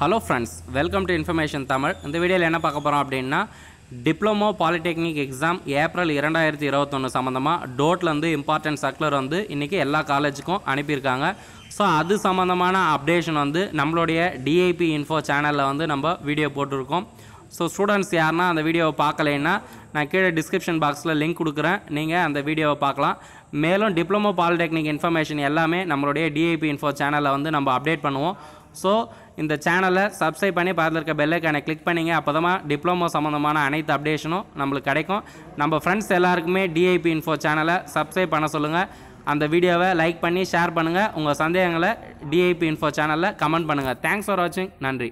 hello friends welcome to information Tamil இந்த வீடியோவில் என்ன பார்க்க போகிறோம் அப்படின்னா டிப்ளமோ பாலிடெக்னிக் எக்ஸாம் ஏப்ரல் இரண்டாயிரத்தி இருபத்தொன்று சம்மந்தமாக டோட்லேருந்து வந்து இம்பார்ட்டன்ட் சர்க்குலர் வந்து இன்றைக்கி எல்லா காலேஜுக்கும் அனுப்பியிருக்காங்க ஸோ அது சம்மந்தமான அப்டேஷன் வந்து நம்மளுடைய டிஐபி இன்ஃபோ சேனலில் வந்து நம்ம வீடியோ போட்டிருக்கோம் ஸோ ஸ்டூடெண்ட்ஸ் யாருன்னா அந்த வீடியோவை பார்க்கலைன்னா நான் கீழே டிஸ்கிரிப்ஷன் பாக்ஸில் லிங்க் கொடுக்குறேன் நீங்கள் அந்த வீடியோவை பார்க்கலாம் மேலும் டிப்ளமோ பாலிடெக்னிக் இன்ஃபர்மேஷன் எல்லாமே நம்மளுடைய டிஐபி இன்ஃபோ சேனலில் வந்து நம்ம அப்டேட் பண்ணுவோம் ஸோ இந்த சேனலை சப்ஸ்கிரைப் பண்ணி பார்த்து இருக்க பெல்லைக்கானை கிளிக் பண்ணிங்க அப்போ தான் டிப்ளமோ சம்மந்தமான அனைத்து அப்டேஷனும் நம்மளுக்கு கிடைக்கும் நம்ம ஃப்ரெண்ட்ஸ் எல்லாருக்குமே டிஐபி இன்ஃபோ சேனலை சப்ஸ்கிரைப் பண்ண சொல்லுங்கள் அந்த வீடியோவை லைக் பண்ணி ஷேர் பண்ணுங்கள் உங்கள் சந்தேகங்களை டிஐபி இன்ஃபோ சேனலில் கமெண்ட் பண்ணுங்கள் தேங்க்ஸ் ஃபார் வாட்சிங் நன்றி